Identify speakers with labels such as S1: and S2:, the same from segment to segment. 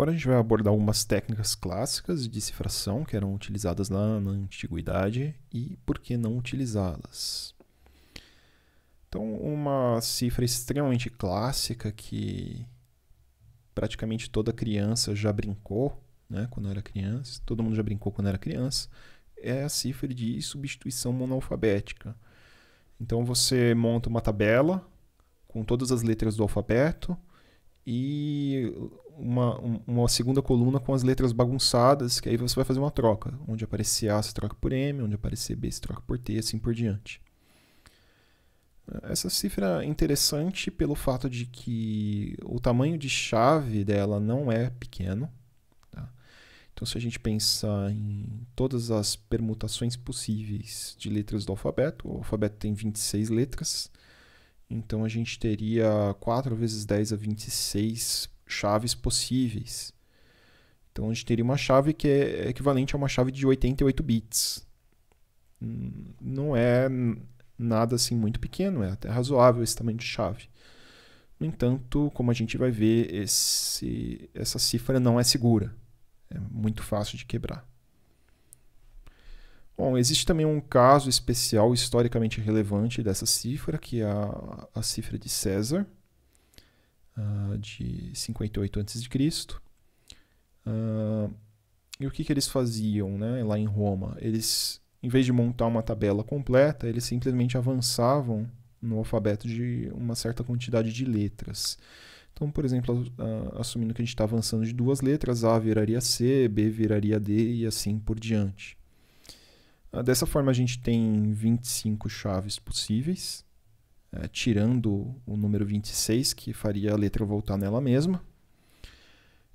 S1: Agora a gente vai abordar algumas técnicas clássicas de cifração que eram utilizadas lá na antiguidade e por que não utilizá-las. Então, uma cifra extremamente clássica que praticamente toda criança já brincou, né, quando era criança, todo mundo já brincou quando era criança, é a cifra de substituição monoalfabética. Então você monta uma tabela com todas as letras do alfabeto e uma, uma segunda coluna com as letras bagunçadas, que aí você vai fazer uma troca. Onde aparecer A, você troca por M, onde aparecer B, você troca por T, assim por diante. Essa cifra é interessante pelo fato de que o tamanho de chave dela não é pequeno. Tá? Então, se a gente pensar em todas as permutações possíveis de letras do alfabeto, o alfabeto tem 26 letras, então a gente teria 4 vezes 10 a 26 chaves possíveis. Então a gente teria uma chave que é equivalente a uma chave de 88 bits. Hum, não é nada assim muito pequeno, é até razoável esse tamanho de chave. No entanto, como a gente vai ver, esse, essa cifra não é segura. É muito fácil de quebrar. Bom, existe também um caso especial historicamente relevante dessa cifra, que é a, a cifra de César ah, de 58 a.C. Uh, e o que, que eles faziam né, lá em Roma? Eles, em vez de montar uma tabela completa, eles simplesmente avançavam no alfabeto de uma certa quantidade de letras. Então, por exemplo, uh, assumindo que a gente está avançando de duas letras, A viraria C, B viraria D e assim por diante. Uh, dessa forma, a gente tem 25 chaves possíveis é, tirando o número 26, que faria a letra voltar nela mesma,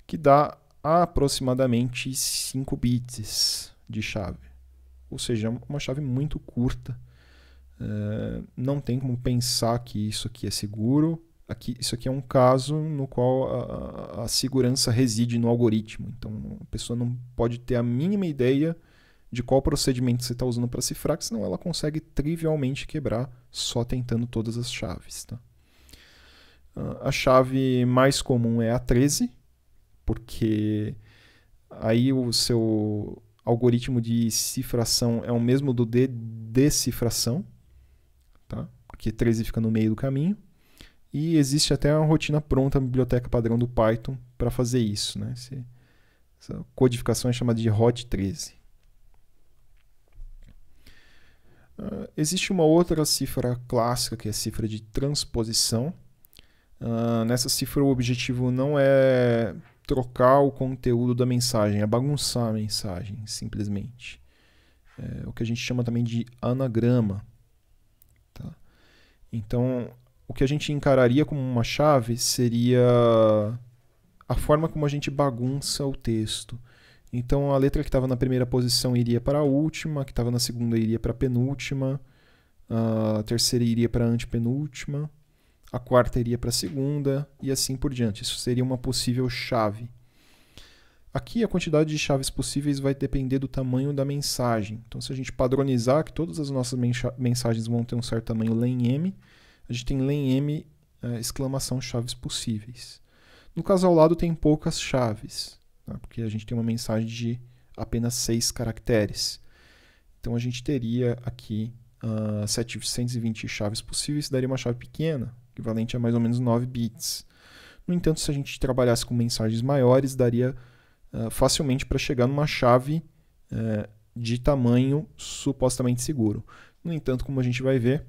S1: que dá aproximadamente 5 bits de chave. Ou seja, uma chave muito curta. É, não tem como pensar que isso aqui é seguro. Aqui, isso aqui é um caso no qual a, a segurança reside no algoritmo. Então, a pessoa não pode ter a mínima ideia de qual procedimento você está usando para cifrar, que senão ela consegue trivialmente quebrar só tentando todas as chaves. Tá? Ah, a chave mais comum é a 13, porque aí o seu algoritmo de cifração é o mesmo do de decifração, tá? porque 13 fica no meio do caminho. E existe até uma rotina pronta na biblioteca padrão do Python para fazer isso. Né? Essa codificação é chamada de ROT13. Uh, existe uma outra cifra clássica, que é a cifra de transposição. Uh, nessa cifra, o objetivo não é trocar o conteúdo da mensagem, é bagunçar a mensagem, simplesmente. É o que a gente chama também de anagrama. Tá? Então, o que a gente encararia como uma chave seria a forma como a gente bagunça o texto. Então a letra que estava na primeira posição iria para a última, que estava na segunda iria para a penúltima, a terceira iria para a antepenúltima, a quarta iria para a segunda e assim por diante. Isso seria uma possível chave. Aqui a quantidade de chaves possíveis vai depender do tamanho da mensagem. Então se a gente padronizar que todas as nossas mensagens vão ter um certo tamanho len m, a gente tem len m eh, exclamação chaves possíveis. No caso ao lado tem poucas chaves. Né? porque a gente tem uma mensagem de apenas 6 caracteres. Então a gente teria aqui uh, ah, 720 chaves possíveis, daria uma chave pequena, equivalente a mais ou menos 9 bits. No entanto, se a gente trabalhasse com mensagens maiores, daria uh, facilmente para chegar numa chave uh, de tamanho supostamente seguro. No entanto, como a gente vai ver,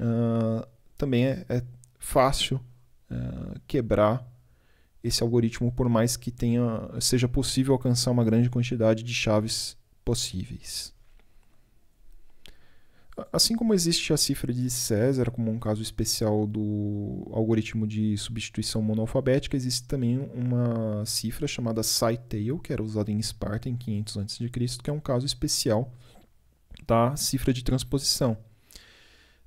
S1: ah, também é, é fácil eh, quebrar esse algoritmo, por mais que tenha, seja possível alcançar uma grande quantidade de chaves possíveis. Assim como existe a cifra de César como um caso especial do algoritmo de substituição monoalfabética, existe também uma cifra chamada Cytail, que era usada em Esparta em 500 a.C., que é um caso especial da cifra de transposição.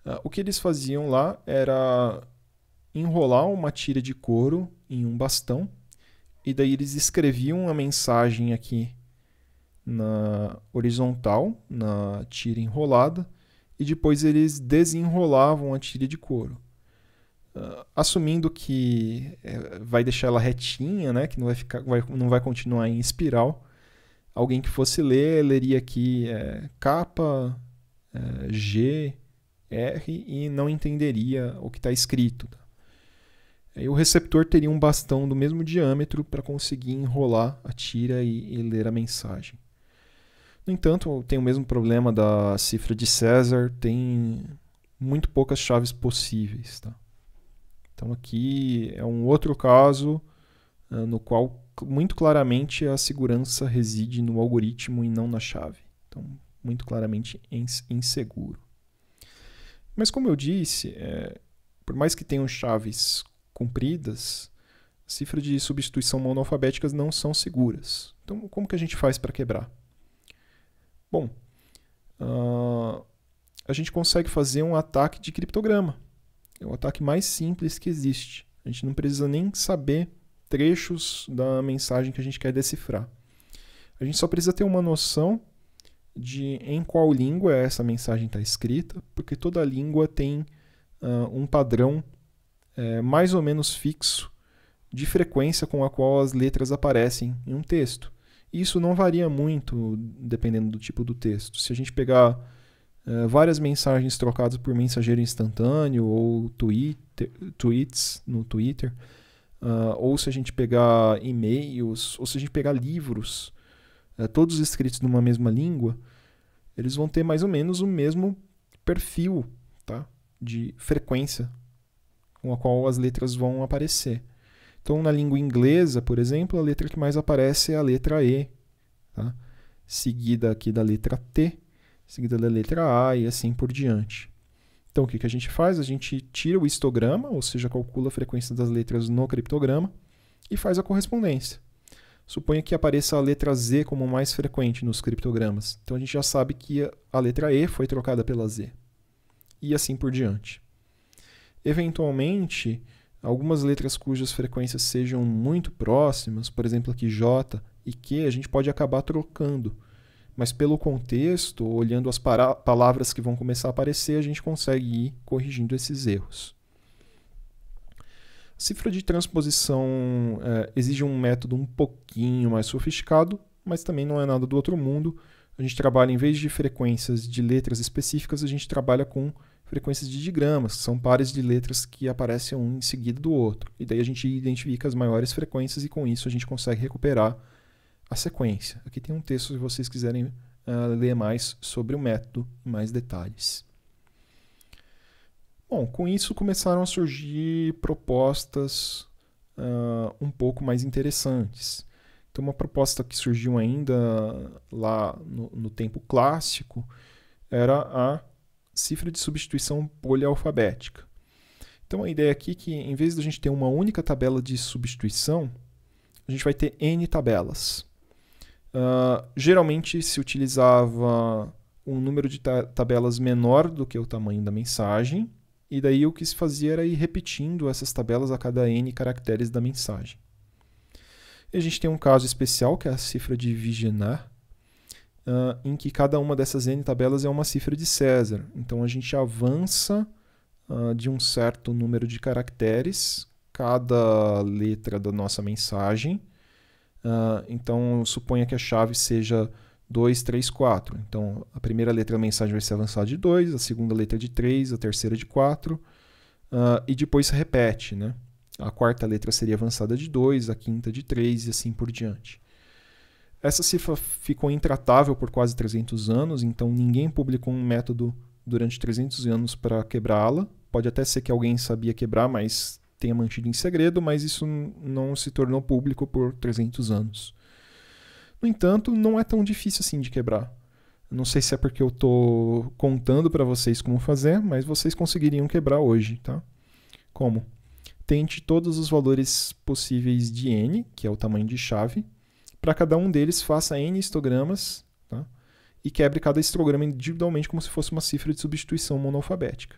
S1: Ah, o que eles faziam lá era enrolar uma tira de couro em um bastão e daí eles escreviam a mensagem aqui na horizontal, na tira enrolada, e depois eles desenrolavam a tira de couro. Uh, assumindo que é, vai deixar ela retinha, né, que não vai, ficar, vai, não vai continuar em espiral, alguém que fosse ler, leria aqui é, capa, é, G, R e não entenderia o que está escrito. E o receptor teria um bastão do mesmo diâmetro para conseguir enrolar a tira e, e, ler a mensagem. No entanto, tem o mesmo problema da cifra de César, tem muito poucas chaves possíveis. Tá? Então aqui é um outro caso uh, no qual muito claramente a segurança reside no algoritmo e não na chave. Então, muito claramente inseguro. Mas como eu disse, é, por mais que tenham chaves cumpridas, cifras de substituição monoalfabéticas não são seguras. Então, como que a gente faz para quebrar? Bom, uh, a gente consegue fazer um ataque de criptograma. É o ataque mais simples que existe. A gente não precisa nem saber trechos da mensagem que a gente quer decifrar. A gente só precisa ter uma noção de em qual língua essa mensagem está escrita, porque toda língua tem uh, um padrão é, mais ou menos fixo de frequência com a qual as letras aparecem em um texto. Isso não varia muito dependendo do tipo do texto. Se a gente pegar é, várias mensagens trocadas por mensageiro instantâneo ou Twitter, tweets no Twitter, uh, ou se a gente pegar e-mails, ou se a gente pegar livros, é, todos escritos numa mesma língua, eles vão ter mais ou menos o mesmo perfil tá? de frequência com a qual as letras vão aparecer. Então, na língua inglesa, por exemplo, a letra que mais aparece é a letra E, tá? seguida aqui da letra T, seguida da letra A e assim por diante. Então, o que, que a gente faz? A gente tira o histograma, ou seja, calcula a frequência das letras no criptograma e faz a correspondência. Suponha que apareça a letra Z como mais frequente nos criptogramas. Então, a gente já sabe que a letra E foi trocada pela Z. E assim por diante. Eventualmente, algumas letras cujas frequências sejam muito próximas, por exemplo, aqui J e Q, a gente pode acabar trocando. Mas pelo contexto, olhando as palavras que vão começar a aparecer, a gente consegue ir corrigindo esses erros. A cifra de transposição é, exige um método um pouquinho mais sofisticado, mas também não é nada do outro mundo. A gente trabalha, em vez de frequências de letras específicas, a gente trabalha com frequências de digramas, que são pares de letras que aparecem um em seguida do outro. E daí a gente identifica as maiores frequências e com isso a gente consegue recuperar a sequência. Aqui tem um texto se vocês quiserem uh, ler mais sobre o método, mais detalhes. Bom, com isso começaram a surgir propostas uh, um pouco mais interessantes. Então, uma proposta que surgiu ainda lá no, no tempo clássico era a cifra de substituição polialfabética. Então a ideia aqui é que em vez de a gente ter uma única tabela de substituição, a gente vai ter n tabelas. Uh, geralmente se utilizava um número de ta tabelas menor do que o tamanho da mensagem, e daí o que se fazia era ir repetindo essas tabelas a cada n caracteres da mensagem. E a gente tem um caso especial, que é a cifra de Vigenar, uh, em que cada uma dessas N tabelas é uma cifra de César. Então a gente avança uh, de um certo número de caracteres cada letra da nossa mensagem. Uh, então suponha que a chave seja 2, 3, 4. Então a primeira letra da mensagem vai ser avançada de 2, a segunda letra de 3, a terceira de 4. Uh, e depois se repete, né? A quarta letra seria avançada de 2, a quinta de 3 e assim por diante. Essa cifra ficou intratável por quase 300 anos, então ninguém publicou um método durante 300 anos para quebrá-la. Pode até ser que alguém sabia quebrar, mas tenha mantido em segredo, mas isso não se tornou público por 300 anos. No entanto, não é tão difícil assim de quebrar. Não sei se é porque eu estou contando para vocês como fazer, mas vocês conseguiriam quebrar hoje, tá? Como? Tente todos os valores possíveis de n, que é o tamanho de chave, para cada um deles faça n histogramas tá? e quebre cada histograma individualmente como se fosse uma cifra de substituição monoalfabética.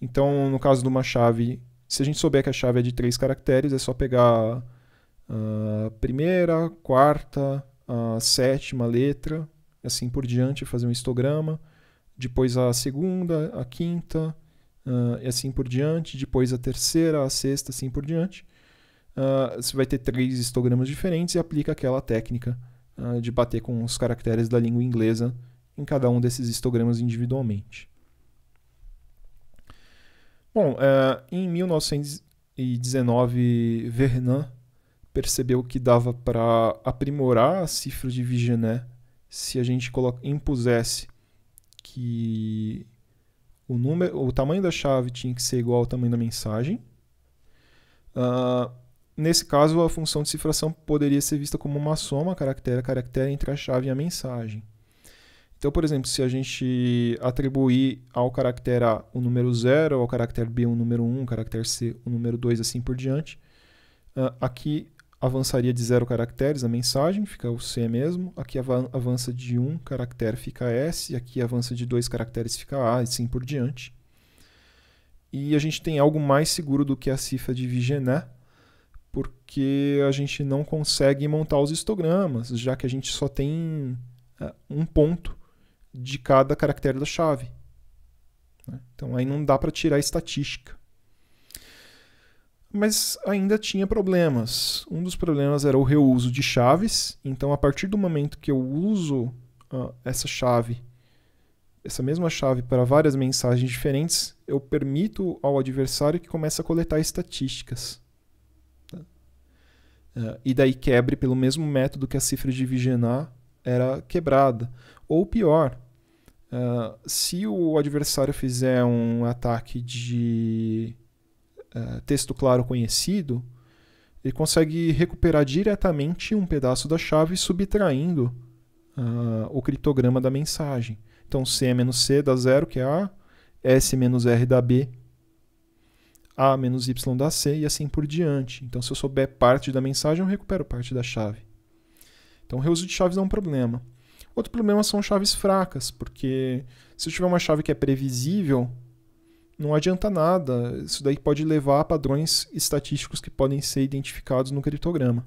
S1: Então, no caso de uma chave, se a gente souber que a chave é de três caracteres, é só pegar a primeira, a quarta, a sétima letra, assim por diante, fazer um histograma, depois a segunda, a quinta, uh, e assim por diante, depois a terceira, a sexta, assim por diante. Ah, você vai ter três histogramas diferentes e aplica aquela técnica uh, de bater com os caracteres da língua inglesa em cada um desses histogramas individualmente. Bom, uh, em 1919, Vernon percebeu que dava para aprimorar a cifra de Vigenet se a gente impusesse que o, número, o tamanho da chave tinha que ser igual ao tamanho da mensagem. Uh, Nesse caso, a função de cifração poderia ser vista como uma soma caractere a caractere entre a chave e a mensagem. Então, por exemplo, se a gente atribuir ao caractere A o número 0, ao caractere B o número 1, um, ao caractere C o número 2, assim por diante, ah, aqui avançaria de 0 caracteres a mensagem, fica o C mesmo, aqui avança de 1 um caractere, fica S, aqui avança de 2 caracteres, fica A, e assim por diante. E a gente tem algo mais seguro do que a cifra de Vigenet, porque a gente não consegue montar os histogramas, já que a gente só tem é, um ponto de cada caractere da chave. Né? Então aí não dá para tirar estatística. Mas ainda tinha problemas. Um dos problemas era o reuso de chaves. Então, a partir do momento que eu uso uh, essa chave, essa mesma chave para várias mensagens diferentes, eu permito ao adversário que comece a coletar estatísticas. Uh, e daí quebre pelo mesmo método que a cifra de Vigenar era quebrada. Ou pior, uh, se o adversário fizer um ataque de uh, texto claro conhecido, ele consegue recuperar diretamente um pedaço da chave subtraindo o criptograma da mensagem. Então C é menos C dá zero, que é A, S menos R dá B, a menos Y dá C e assim por diante. Então, se eu souber parte da mensagem, eu recupero parte da chave. Então, o reuso de chaves é um problema. Outro problema são chaves fracas, porque se eu tiver uma chave que é previsível, não adianta nada. Isso daí pode levar a padrões estatísticos que podem ser identificados no criptograma.